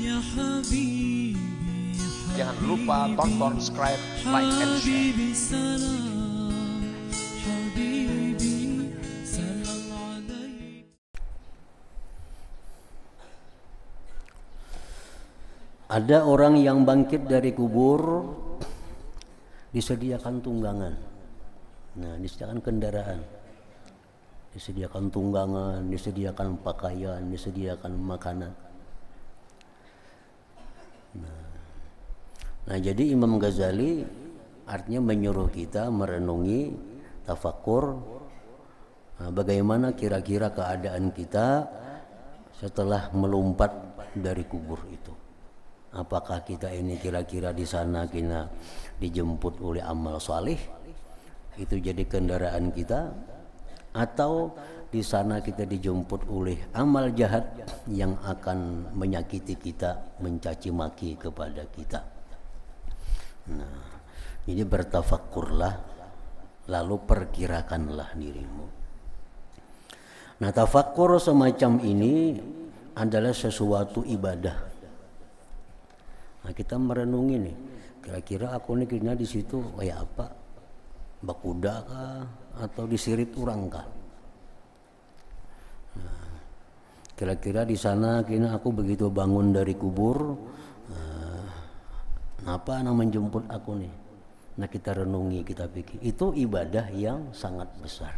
Ya Jangan lupa tonton, subscribe, like, and share. Ada orang yang bangkit dari kubur disediakan tunggangan. Nah, disediakan kendaraan. Disediakan tunggangan, disediakan pakaian, disediakan makanan. Nah. nah, jadi Imam Ghazali artinya menyuruh kita merenungi tafakur nah, bagaimana kira-kira keadaan kita setelah melompat dari kubur itu. Apakah kita ini kira-kira di sana kita dijemput oleh amal salih Itu jadi kendaraan kita atau di sana kita dijemput oleh amal jahat yang akan menyakiti kita, mencaci maki kepada kita. Nah, jadi bertafakurlah, lalu perkirakanlah dirimu. Nah, tafakur semacam ini adalah sesuatu ibadah. Nah, kita merenungi nih, kira-kira aku nih kira di situ kayak oh apa? Bakuda kah? Atau disirit orang kah? kira-kira di sana kini aku begitu bangun dari kubur uh, eh, apa yang menjemput aku nih nah kita renungi kita pikir itu ibadah yang sangat besar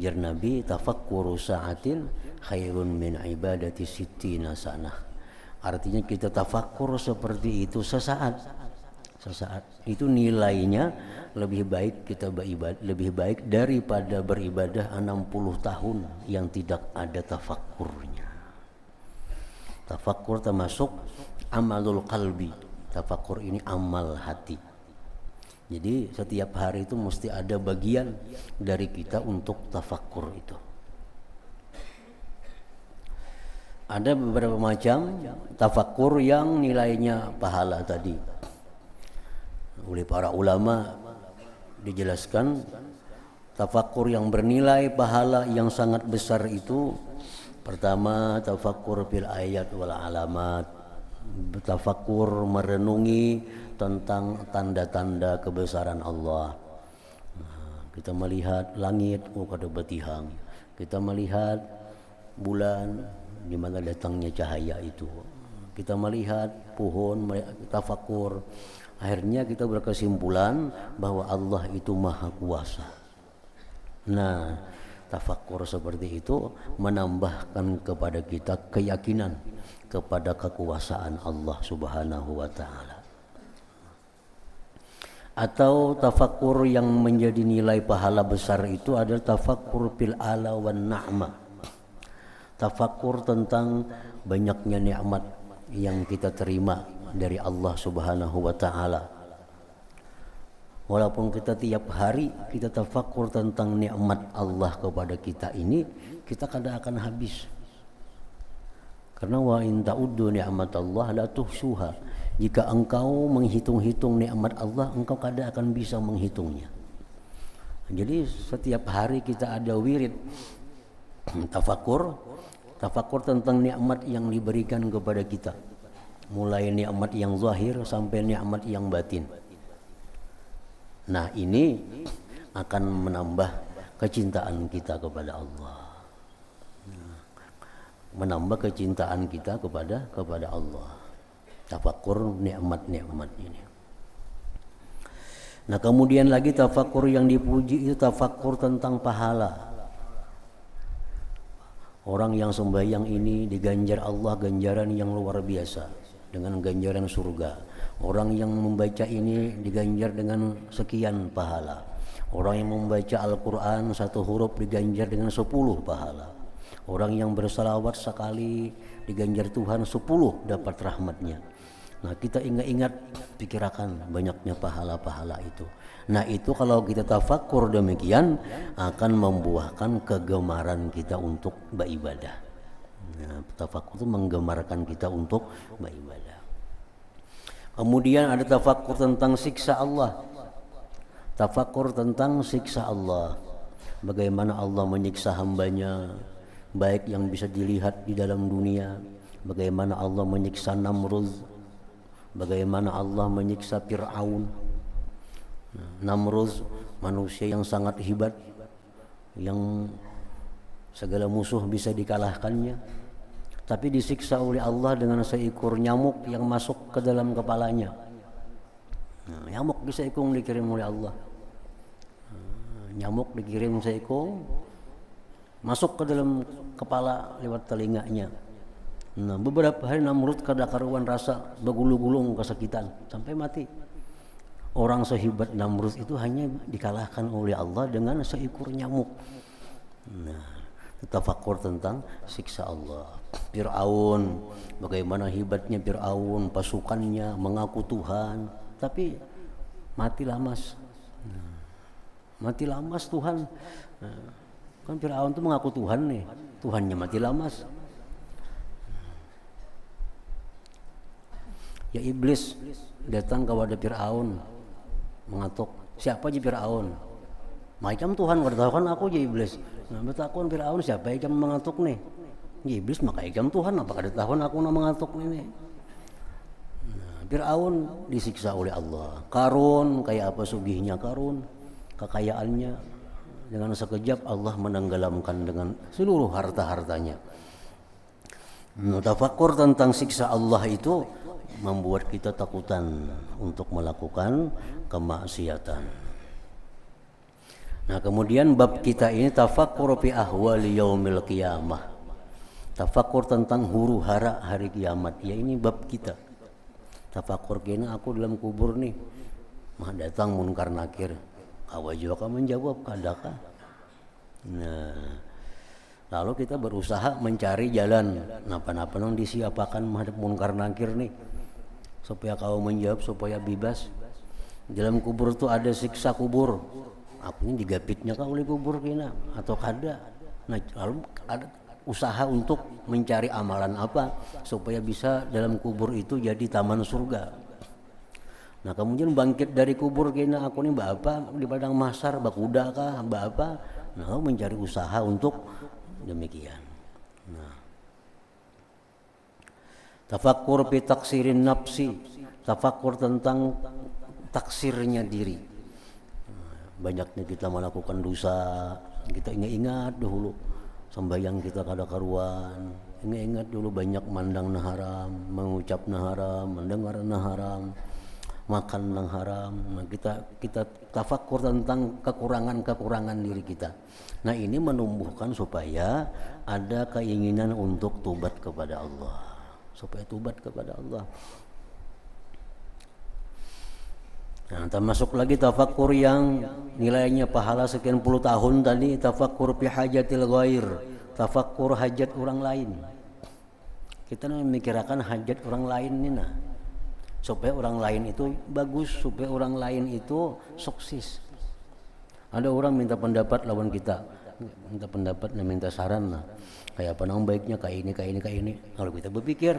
Jar Nabi tafakkuru sa'atin khairun min ibadati sittina sanah. Artinya kita tafakkur seperti itu sesaat sesaat itu nilainya lebih baik kita beribadah lebih baik daripada beribadah 60 tahun yang tidak ada tafakurnya tafakur termasuk amalul kalbi tafakur ini amal hati jadi setiap hari itu mesti ada bagian dari kita untuk tafakur itu ada beberapa macam tafakur yang nilainya pahala tadi oleh para ulama dijelaskan tafakur yang bernilai pahala yang sangat besar itu pertama tafakur fil ayat wal alamat tafakur merenungi tentang tanda-tanda kebesaran Allah nah, kita melihat langit oh kada batihang kita melihat bulan di mana datangnya cahaya itu kita melihat pohon tafakur Akhirnya kita berkesimpulan bahwa Allah itu maha kuasa. Nah, tafakur seperti itu menambahkan kepada kita keyakinan kepada kekuasaan Allah Subhanahu wa taala. Atau tafakur yang menjadi nilai pahala besar itu adalah tafakur pil ala wan na'ma. Tafakur tentang banyaknya nikmat yang kita terima dari Allah Subhanahu wa taala. Walaupun kita tiap hari kita tafakur tentang nikmat Allah kepada kita ini, kita kadang akan habis. Karena wa in ta'uddu ni'mat Allah la tuhsuha. Jika engkau menghitung-hitung nikmat Allah, engkau kadang akan bisa menghitungnya. Jadi setiap hari kita ada wirid tafakur, tafakur tentang nikmat yang diberikan kepada kita mulai nikmat yang zahir sampai nikmat yang batin. Nah, ini akan menambah kecintaan kita kepada Allah. Menambah kecintaan kita kepada kepada Allah. Tafakur nikmat-nikmat ini. Nah, kemudian lagi tafakur yang dipuji itu tafakur tentang pahala. Orang yang sembahyang ini diganjar Allah ganjaran yang luar biasa dengan ganjaran surga. Orang yang membaca ini diganjar dengan sekian pahala. Orang yang membaca Al-Quran satu huruf diganjar dengan sepuluh pahala. Orang yang bersalawat sekali diganjar Tuhan sepuluh dapat rahmatnya. Nah kita ingat-ingat pikirkan banyaknya pahala-pahala itu. Nah itu kalau kita tafakur demikian akan membuahkan kegemaran kita untuk beribadah. Nah, ya, tafakur itu menggemarkan kita untuk beribadah. Kemudian ada tafakur tentang siksa Allah. Tafakur tentang siksa Allah. Bagaimana Allah menyiksa hambanya, baik yang bisa dilihat di dalam dunia, bagaimana Allah menyiksa Namrud, bagaimana Allah menyiksa Fir'aun. Namrud manusia yang sangat hebat, yang Segala musuh bisa dikalahkannya. Tapi disiksa oleh Allah dengan seekor nyamuk yang masuk ke dalam kepalanya. Nah, nyamuk ikung dikirim oleh Allah. Nah, nyamuk dikirim seekor masuk ke dalam kepala lewat telinganya. Nah, beberapa hari Namrud kada karuan rasa begulung gulung kesakitan sampai mati. Orang sehebat Namrud itu hanya dikalahkan oleh Allah dengan seekor nyamuk. Nah, tafakur tentang siksa Allah. Fir'aun, bagaimana hibatnya Fir'aun, pasukannya mengaku Tuhan, tapi mati lamas. Nah, mati lamas Tuhan. Nah, kan Fir'aun itu mengaku Tuhan nih, Tuhannya mati lamas. Ya iblis datang kepada Fir'aun mengatuk siapa aja Fir'aun Macam Tuhan kan aku jadi ya iblis. Nah, bertakwan Firaun siapa yang mengantuk nih? Ya iblis maka ikam Tuhan apa tahu tahun aku nak mengantuk ini. Nah, Firaun disiksa oleh Allah. Karun kayak apa sugihnya Karun, kekayaannya dengan sekejap Allah menenggelamkan dengan seluruh harta-hartanya. Mutafakur tentang siksa Allah itu membuat kita takutan untuk melakukan kemaksiatan. Nah kemudian bab kita ini tafakur fi ahwali yaumil qiyamah. Tafakur tentang huru hara hari kiamat. Ya ini bab kita. Tafakur kini aku dalam kubur nih. Mah datang munkar nakir. kan menjawab kadakah Nah lalu kita berusaha mencari jalan. Napa-napa nong disiapakan menghadap munkar nakir nih. Supaya kau menjawab supaya bebas. Dalam kubur tuh ada siksa kubur apanya digapitnya kan oleh kubur kina atau kada nah lalu ada usaha untuk mencari amalan apa supaya bisa dalam kubur itu jadi taman surga nah kemudian bangkit dari kubur kina aku ini apa di padang masar bakuda kah apa nah mencari usaha untuk demikian nah pitaksirin napsi tafakur nafsi tentang taksirnya diri banyaknya kita melakukan dosa kita ingat-ingat dahulu sembahyang kita kada karuan ingat-ingat dulu banyak mandang haram mengucap haram mendengar haram makan haram nah, kita kita tafakur tentang kekurangan-kekurangan diri kita nah ini menumbuhkan supaya ada keinginan untuk tobat kepada Allah supaya tobat kepada Allah Nah, termasuk lagi tafakur yang nilainya pahala sekian puluh tahun tadi tafakur pihajat hajatil ghair, tafakur hajat orang lain. Kita memikirkan hajat orang lain ini nah. Supaya orang lain itu bagus, supaya orang lain itu sukses. Ada orang minta pendapat lawan kita, minta pendapat minta saran lah kayak apa nang baiknya kayak ini kayak ini kayak ini kalau kita berpikir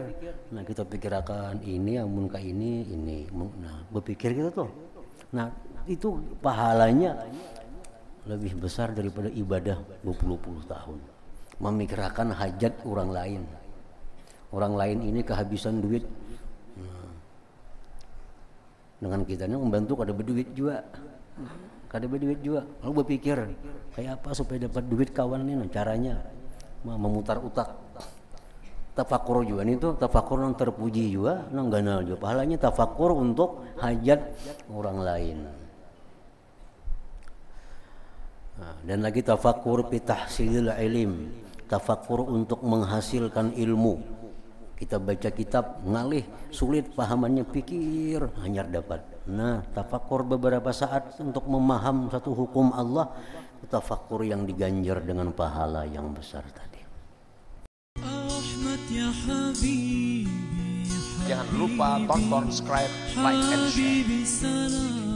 nah kita pikirkan ini amun kayak ini ini nah berpikir kita gitu tuh nah itu pahalanya lebih besar daripada ibadah 20 tahun memikirkan hajat orang lain orang lain ini kehabisan duit nah, dengan kita ini membantu kada berduit juga kada berduit juga lalu berpikir kayak apa supaya dapat duit kawan ini nah, caranya memutar utak tafakur juga ini tuh tafakur yang terpuji juga yang ganal juga pahalanya tafakur untuk hajat orang lain nah, dan lagi tafakur pitahsilil ilim tafakur untuk menghasilkan ilmu kita baca kitab ngalih sulit pahamannya pikir hanya dapat nah tafakur beberapa saat untuk memaham satu hukum Allah tafakur yang diganjar dengan pahala yang besar tadi Ya Jangan lupa tonton, subscribe, like, and share.